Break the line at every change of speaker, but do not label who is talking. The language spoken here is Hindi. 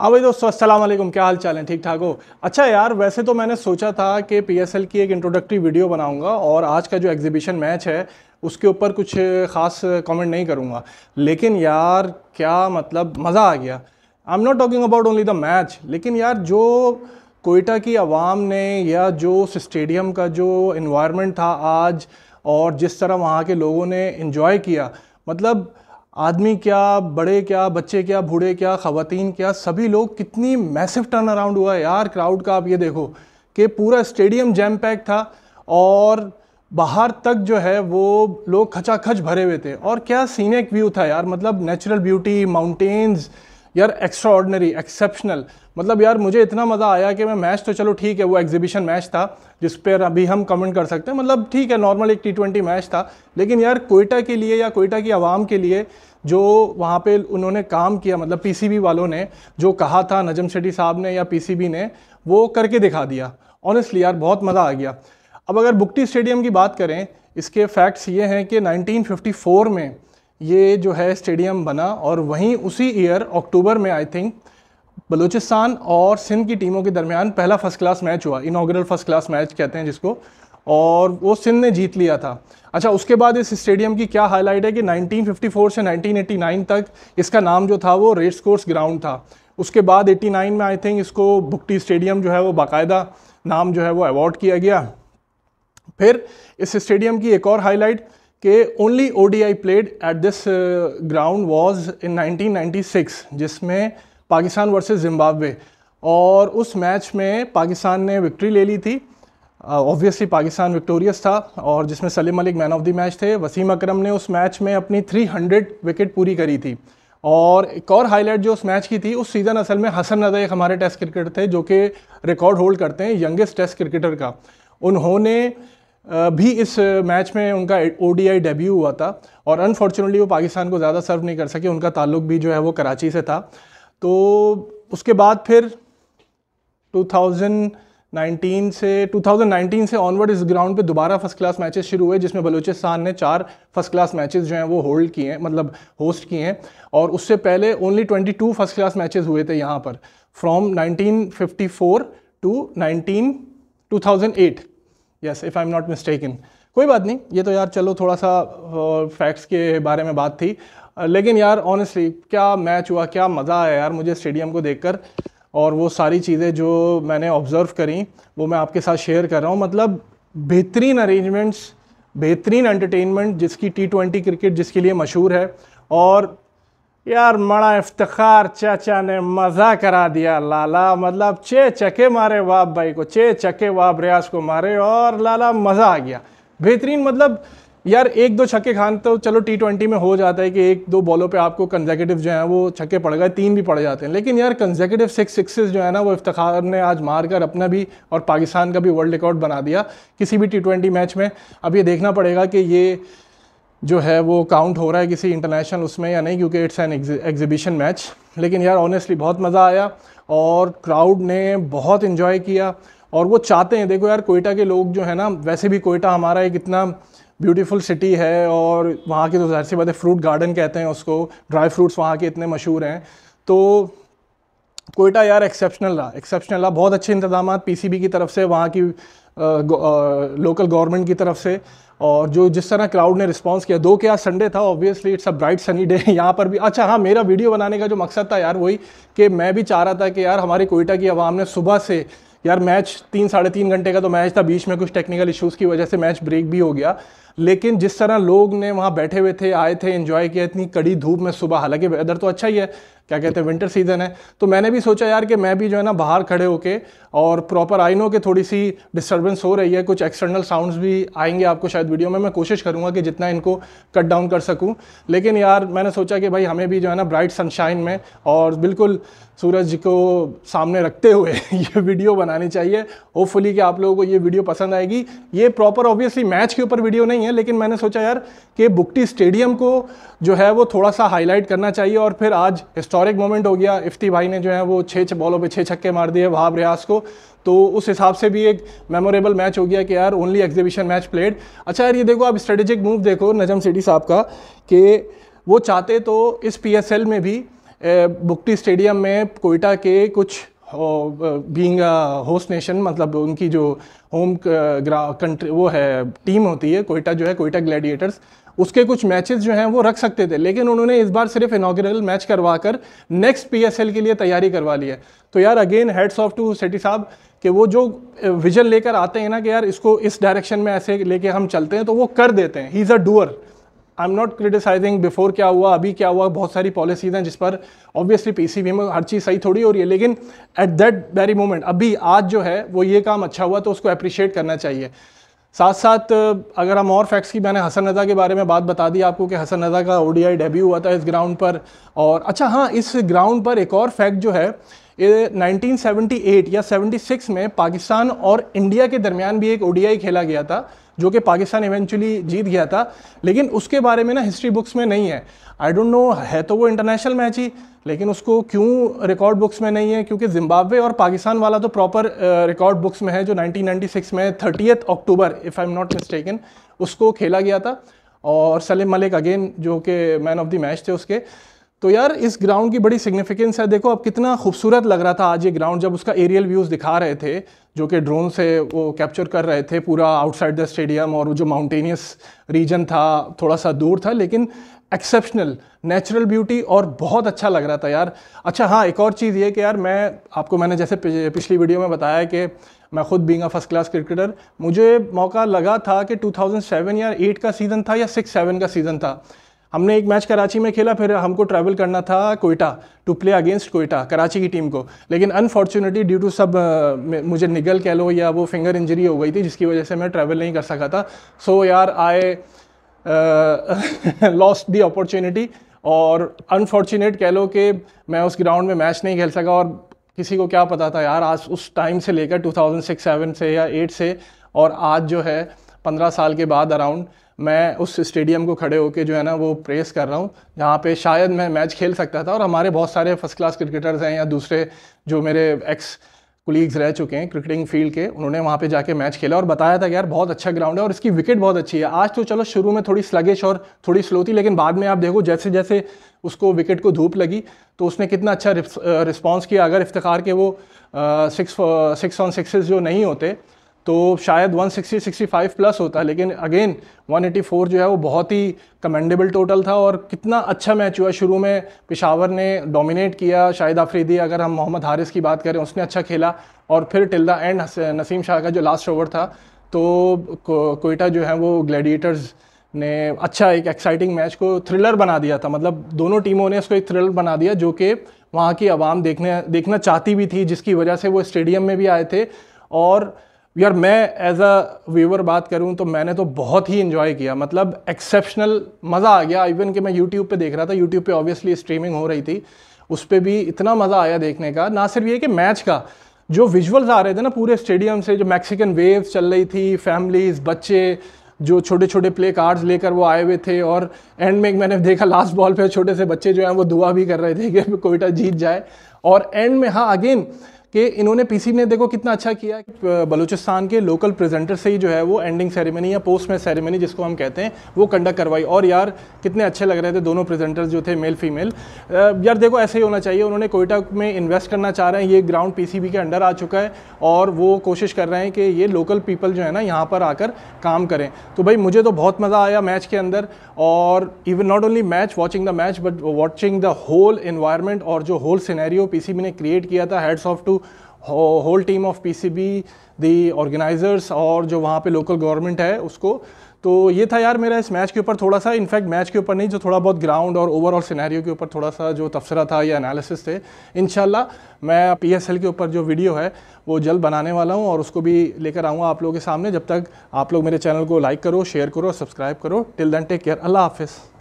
हाँ भाई दोस्तों वालेकुम क्या हाल चाल है ठीक ठाक हो अच्छा यार वैसे तो मैंने सोचा था कि पीएसएल की एक इंट्रोडक्टरी वीडियो बनाऊंगा और आज का जो एग्जीबिशन मैच है उसके ऊपर कुछ ख़ास कमेंट नहीं करूँगा लेकिन यार क्या मतलब मज़ा आ गया I am not talking about only the match लेकिन यार जो कोयटा की आवाम ने या जो उस स्टेडियम का जो इन्वायरमेंट था आज और जिस तरह वहाँ के लोगों ने इन्जॉय किया मतलब आदमी क्या बड़े क्या बच्चे क्या बूढ़े क्या खातन क्या सभी लोग कितनी मैसिव टर्न अराउंड हुआ है यार क्राउड का आप ये देखो कि पूरा स्टेडियम जैम पैक था और बाहर तक जो है वो लोग खचाखच भरे हुए थे और क्या सीनिक व्यू था यार मतलब नेचुरल ब्यूटी माउंटेन्स यार एक्स्ट्रा ऑर्डनरी एक्सेप्शनल मतलब यार मुझे इतना मज़ा आया कि मैं मैच तो चलो ठीक है वो एग्जीबिशन मैच था जिस पर अभी हम कमेंट कर सकते हैं मतलब ठीक है नॉर्मल एक टी ट्वेंटी मैच था लेकिन यार कोयटा के लिए या कोयटा की आवाम के लिए जो वहाँ पे उन्होंने काम किया मतलब पीसीबी वालों ने जो कहा था नजम शेट्टी साहब ने या पीसीबी ने वो करके दिखा दिया ऑनेस्टली यार बहुत मज़ा आ गया अब अगर बुकटी स्टेडियम की बात करें इसके फैक्ट्स ये हैं कि 1954 में ये जो है स्टेडियम बना और वहीं उसी ईयर अक्टूबर में आई थिंक बलूचिस्तान और सिंध की टीमों के दरमियान पहला फर्स्ट क्लास मैच हुआ इनाग्रल फर्स्ट क्लास मैच कहते हैं जिसको और वो सिंध ने जीत लिया था अच्छा उसके बाद इस स्टेडियम की क्या हाईलाइट है कि 1954 से 1989 तक इसका नाम जो था वो रेस कोर्स ग्राउंड था उसके बाद 89 में आई थिंक इसको भुक्टी स्टेडियम जो है वो बाकायदा नाम जो है वो अवार्ड किया गया फिर इस स्टेडियम की एक और हाईलाइट कि only O D I played at this ground was in 1996 जिसमें पाकिस्तान वर्सेस जिम्बाब्वे और उस मैच में पाकिस्तान ने विक्ट्री ले ली थी ऑब्वियसली uh, पाकिस्तान विक्टोरियस था और जिसमें Saleem Malik man of the match थे वसीम अकरम ने उस मैच में अपनी 300 विकेट पूरी करी थी और एक और हाईलाइट जो उस मैच की थी उस सीज़न असल में हसन रजा एक हमारे टेस्ट क्रिकेटर थे जो कि रिकॉर्ड होल्ड करते हैं यंगेस्ट टेस्ट क्रिकेटर का उन्होंने भी इस मैच में उनका ओ डेब्यू हुआ था और अनफॉर्चुनेटली वो पाकिस्तान को ज़्यादा सर्व नहीं कर सके उनका ताल्लुक भी जो है वो कराची से था तो उसके बाद फिर 2019 से 2019 से ऑनवर्ड इस ग्राउंड पे दोबारा फर्स्ट क्लास मैचेस शुरू हुए जिसमें बलूचिस्तान ने चार फर्स्ट क्लास मैचेस जो हैं वो होल्ड किए हैं मतलब होस्ट किए हैं और उससे पहले ओनली 22 फर्स्ट क्लास मैचेस हुए थे यहाँ पर from 1954 to 19 2008 yes if I am not mistaken कोई बात नहीं ये तो यार चलो थोड़ा सा फैक्ट्स के बारे में बात थी लेकिन यार ऑनेस्टली क्या मैच हुआ क्या मज़ा आया यार मुझे स्टेडियम को देखकर और वो सारी चीज़ें जो मैंने ऑब्ज़र्व करी वो मैं आपके साथ शेयर कर रहा हूँ मतलब बेहतरीन अरेंजमेंट्स बेहतरीन एंटरटेनमेंट जिसकी टी ट्वेंटी क्रिकेट जिसके लिए मशहूर है और यार मड़ा इफ्तार चाचा ने मज़ा करा दिया लाला मतलब छः चके मारे वाप भाई को छः चके वाप रियाज को मारे और लाला मज़ा आ गया बेहतरीन मतलब यार एक दो छक्के खान तो चलो टी ट्वेंटी में हो जाता है कि एक दो बॉलों पे आपको कंजेकेटिव जो है वो छक्के पड़ गए तीन भी पड़ जाते हैं लेकिन यार कंजेकेटिव सिक्स सिक्सेस जो है ना वो इफ्तार ने आज मार कर अपना भी और पाकिस्तान का भी वर्ल्ड रिकॉर्ड बना दिया किसी भी टी ट्वेंटी मैच में अब ये देखना पड़ेगा कि ये जो है वो काउंट हो रहा है किसी इंटरनेशनल उसमें या नहीं क्योंकि इट्स एन एग्जीबिशन मैच लेकिन यार ऑनेस्टली बहुत मज़ा आया और क्राउड ने बहुत इन्जॉय किया और वो चाहते हैं देखो यार कोयटा के लोग जो है ना वैसे भी कोयटा हमारा एक इतना ब्यूटीफुल सिटी है और वहाँ की तो ज़ाहिर सी बात है फ्रूट गार्डन कहते हैं उसको ड्राई फ्रूट्स वहाँ के इतने मशहूर हैं तो कोयटा यार एक्सेप्शनल रहा एक्सेप्शनल रहा बहुत अच्छे इंतजाम बी की तरफ से वहाँ की लोकल गवर्नमेंट की तरफ से और जो जिस तरह क्राउड ने रिस्पांस किया दो के आज संडे था obviously it's a bright sunny day यहाँ पर भी अच्छा हाँ मेरा वीडियो बनाने का जो मकसद था यार वही कि मैं भी चाह रहा था कि यार हमारे कोयटा की आवाम ने सुबह से यार मैच तीन साढ़े तीन घंटे का तो मैच था बीच में कुछ टेक्निकल इश्यूज़ की वजह से मैच ब्रेक भी हो गया लेकिन जिस तरह लोग ने वहाँ बैठे हुए थे आए थे इन्जॉय किया इतनी कड़ी धूप में सुबह हालांकि वेदर तो अच्छा ही है क्या कहते हैं विंटर सीजन है तो मैंने भी सोचा यार कि मैं भी जो है ना बाहर खड़े होके और प्रॉपर आई नो कि थोड़ी सी डिस्टर्बेंस हो रही है कुछ एक्सटर्नल साउंड्स भी आएंगे आपको शायद वीडियो में मैं कोशिश करूँगा कि जितना इनको कट डाउन कर सकूँ लेकिन यार मैंने सोचा कि भाई हमें भी जो है ना ब्राइट सनशाइन में और बिल्कुल सूरज को सामने रखते हुए ये वीडियो बनानी चाहिए होपफुली कि आप लोगों को ये वीडियो पसंद आएगी ये प्रॉपर ऑब्वियसली मैच के ऊपर वीडियो नहीं नहीं है लेकिन मैंने सोचा यार कि बुकटी स्टेडियम को जो है वो थोड़ा सा हाईलाइट करना चाहिए और फिर आज हिस्टोरिक मोमेंट हो गया इफ्ती भाई ने जो है वो छः छः बॉलों पे छः छक्के मार दिए वहाब रियाज को तो उस हिसाब से भी एक मेमोरेबल मैच हो गया कि यार ओनली एग्जीबिशन मैच प्लेड अच्छा यार ये देखो आप स्ट्रेटेजिक मूव देखो नजम सिटी साहब का कि वो चाहते तो इस पी में भी बुकटी स्टेडियम में कोयटा के कुछ बीइंग होस्ट नेशन मतलब उनकी जो होम कंट्री वो है टीम होती है कोयटा जो है कोयटा ग्लैडिएटर्स उसके कुछ मैचेस जो हैं वो रख सकते थे लेकिन उन्होंने इस बार सिर्फ इनागरल मैच करवा कर नेक्स्ट पी के लिए तैयारी करवा ली है तो यार अगेन हेड्स ऑफ टू सेटी साहब कि वो जो विजन लेकर आते हैं ना कि यार इसको इस डायरेक्शन में ऐसे लेके हम चलते हैं तो वो कर देते हैं he is a doer I am not criticising before क्या हुआ अभी क्या हुआ बहुत सारी पॉलिसीज हैं जिस पर ऑब्वियसली पीसीबी में हर चीज़ सही थोड़ी हो रही है लेकिन एट दैट वेरी मोमेंट अभी आज जो है वो ये काम अच्छा हुआ तो उसको अप्रिशिएट करना चाहिए साथ साथ अगर हम और फैक्ट्स की मैंने हसन रजा के बारे में बात बता दी आपको कि हसन रजा का ओडीआई डेब्यू हुआ था इस ग्राउंड पर और अच्छा हाँ इस ग्राउंड पर एक और फैक्ट जो है 1978 या 76 में पाकिस्तान और इंडिया के दरमियान भी एक ओडीआई खेला गया था जो कि पाकिस्तान इवेंचुअली जीत गया था लेकिन उसके बारे में ना हिस्ट्री बुक्स में नहीं है आई डोंट नो है तो वो इंटरनेशनल मैच ही लेकिन उसको क्यों रिकॉर्ड बुक्स में नहीं है क्योंकि जिम्बाब्वे और पाकिस्तान वाला तो प्रॉपर रिकॉर्ड बुक्स में है जो 1996 में thirtieth October if I am not mistaken उसको खेला गया था और सलीम मलिक अगेन जो कि मैन ऑफ द मैच थे उसके तो यार इस ग्राउंड की बड़ी सिग्निफिकेंस है देखो अब कितना खूबसूरत लग रहा था आज ये ग्राउंड जब उसका एरियल व्यूज़ दिखा रहे थे जो कि ड्रोन से वो कैप्चर कर रहे थे पूरा आउटसाइड द स्टेडियम और वो जो माउंटेनियस रीजन था थोड़ा सा दूर था लेकिन एक्सेप्शनल नेचुरल ब्यूटी और बहुत अच्छा लग रहा था यार अच्छा हाँ एक और चीज़ ये कि यार मैं आपको मैंने जैसे पिछली वीडियो में बताया कि मैं खुद बींगा फर्स्ट क्लास क्रिकेटर मुझे मौका लगा था कि 2007 या 8 का सीज़न था या 6-7 का सीज़न था हमने एक मैच कराची में खेला फिर हमको ट्रैवल करना था Quetta to play against Quetta Karachi की टीम को लेकिन अनफॉर्चुनेटली ड्यू टू सब मुझे निगल कह लो या वो फिंगर इंजरी हो गई थी जिसकी वजह से मैं ट्रैवल नहीं कर सका था सो so, यार आए लॉस्ट दी अपॉर्चुनिटी और अनफॉर्चुनेट कह लो कि मैं उस ग्राउंड में मैच नहीं खेल सका और किसी को क्या पता था यार आज उस टाइम से लेकर 2006 7 से या 8 से और आज जो है 15 साल के बाद अराउंड मैं उस स्टेडियम को खड़े होकर जो है ना वो प्रेस कर रहा हूँ जहाँ पे शायद मैं मैच खेल सकता था और हमारे बहुत सारे फर्स्ट क्लास क्रिकेटर्स हैं या दूसरे जो मेरे एक्स कुलीग्स रह चुके हैं क्रिकेटिंग फील्ड के उन्होंने वहाँ पे जाके मैच खेला और बताया था कि यार बहुत अच्छा ग्राउंड है और इसकी विकेट बहुत अच्छी है आज तो चलो शुरू में थोड़ी स्लगिश और थोड़ी स्लो थी लेकिन बाद में आप देखो जैसे जैसे उसको विकेट को धूप लगी तो उसने कितना अच्छा रिस्पॉन्स किया अगर इफ्तार के वो सिक्स सिक्स ऑन सिक्स जो नहीं होते तो शायद 160 65 प्लस होता है लेकिन अगेन 184 जो है वो बहुत ही कमेंडेबल टोटल था और कितना अच्छा मैच हुआ शुरू में पिशावर ने डोमिनेट किया शाहिद आफरीदी अगर हम मोहम्मद हारिस की बात करें उसने अच्छा खेला और फिर till the end Naseem Shah का जो लास्ट ओवर था तो कोयटा जो है वो ग्लैडिएटर्स ने अच्छा एक एक्साइटिंग मैच को थ्रिलर बना दिया था मतलब दोनों टीमों ने उसको एक थ्रिलर बना दिया जो कि वहाँ की आवाम देखने देखना चाहती भी थी जिसकी वजह से वो स्टेडियम में भी आए थे और यार मैं एज अ व्यूवर बात करूं तो मैंने तो बहुत ही इन्जॉय किया मतलब एक्सेप्शनल मज़ा आ गया इवन कि मैं यूट्यूब पे देख रहा था यूट्यूब पे ऑब्वियसली स्ट्रीमिंग हो रही थी उस पर भी इतना मज़ा आया देखने का ना सिर्फ ये कि मैच का जो विजुअल्स आ रहे थे ना पूरे स्टेडियम से जो मैक्सिकन वेव्स चल रही थी फैमिलीज़ बच्चे जो छोटे छोटे प्ले कार्ड्स लेकर वो आए हुए थे और एंड में मैंने देखा लास्ट बॉल पे छोटे से बच्चे जो हैं वो दुआ भी कर रहे थे कि कोयटा जीत जाए और एंड में हाँ अगेन कि इन्होंने पीसी ने देखो कितना अच्छा किया बलूचिस्तान के लोकल प्रेजेंटर से ही जो है वो एंडिंग सेरेमनी या पोस्ट मैच सेरेमनी जिसको हम कहते हैं वो कंडक्ट करवाई और यार कितने अच्छे लग रहे थे दोनों प्रेजेंटर्स जो थे मेल फीमेल यार देखो ऐसे ही होना चाहिए उन्होंने कोयटा में इन्वेस्ट करना चाह रहे हैं ये ग्राउंड पी के अंडर आ चुका है और वो कोशिश कर रहे हैं कि ये लोकल पीपल जो है ना यहाँ पर आकर काम करें तो भाई मुझे तो बहुत मज़ा आया मैच के अंदर और even not only match watching the match but watching the whole environment और जो होल सीनैरियो पी ने क्रिएट किया था heads off to whole team of PCB the organisers और जो वहाँ पे लोकल गवर्नमेंट है उसको तो ये था यार मेरा इस मैच के ऊपर थोड़ा सा इनफैक्ट मैच के ऊपर नहीं जो थोड़ा बहुत ग्राउंड और ओवरऑल सिनेरियो के ऊपर थोड़ा सा जो तबसरा था या एनालिसिस थे इन मैं पी के ऊपर जो वीडियो है वो जल्द बनाने वाला हूँ और उसको भी लेकर आऊँगा आप लोगों के सामने जब तक आप लोग मेरे चैनल को लाइक करो शेयर करो और सब्सक्राइब करो टिल दैन टेक केयर अल्लाह हाफिज़